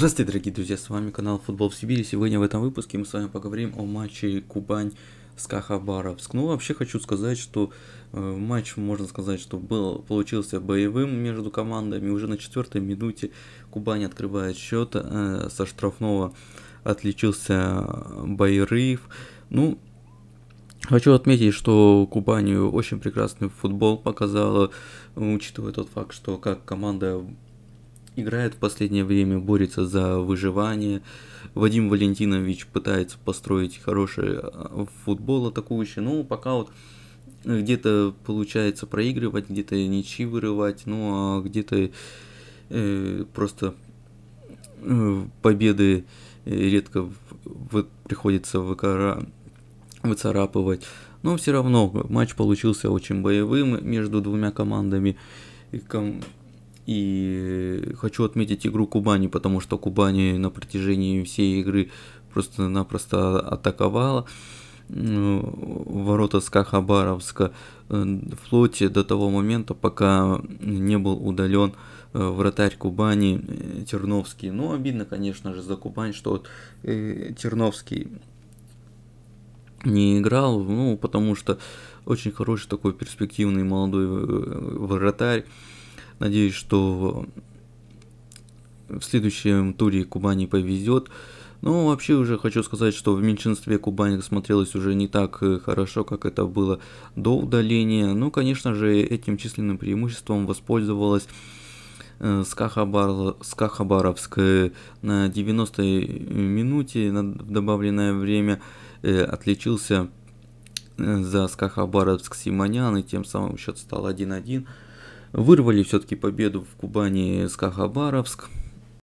Здравствуйте, дорогие друзья, с вами канал Футбол в Сибири. Сегодня в этом выпуске мы с вами поговорим о матче Кубань с Кахабаровск. Ну, вообще хочу сказать, что э, матч, можно сказать, что был, получился боевым между командами. Уже на четвертой минуте Кубань открывает счет. Э, со штрафного отличился Байрыев. Ну, Хочу отметить, что Кубань очень прекрасный футбол показала, учитывая тот факт, что как команда играет в последнее время, борется за выживание. Вадим Валентинович пытается построить хороший э, футбол атакующий, но ну, пока вот где-то получается проигрывать, где-то ничьи вырывать, ну а где-то э, просто э, победы э, редко в, в, приходится выкара, выцарапывать. Но все равно э, матч получился очень боевым между двумя командами. И ком и хочу отметить игру Кубани, потому что Кубани на протяжении всей игры просто-напросто а-, атаковала ворота СКА Хабаровска флоте э, до того момента, пока не был удален э, вратарь Кубани э, Терновский. Ну, обидно, конечно же, за Кубань, что вот Терновский не играл, ну, потому что очень хороший такой перспективный молодой вратарь. Надеюсь, что в следующем туре Кубани повезет. Но вообще уже хочу сказать, что в меньшинстве Кубани смотрелось уже не так э, хорошо, как это было до удаления. Ну, конечно же, этим численным преимуществом воспользовалась э, Скахабар, Скахабаровск на 90-й минуте на добавленное время э, отличился за Скахабаровск Симонян и тем самым счет стал 1 Вырвали все-таки победу в Кубани с Кахабаровск.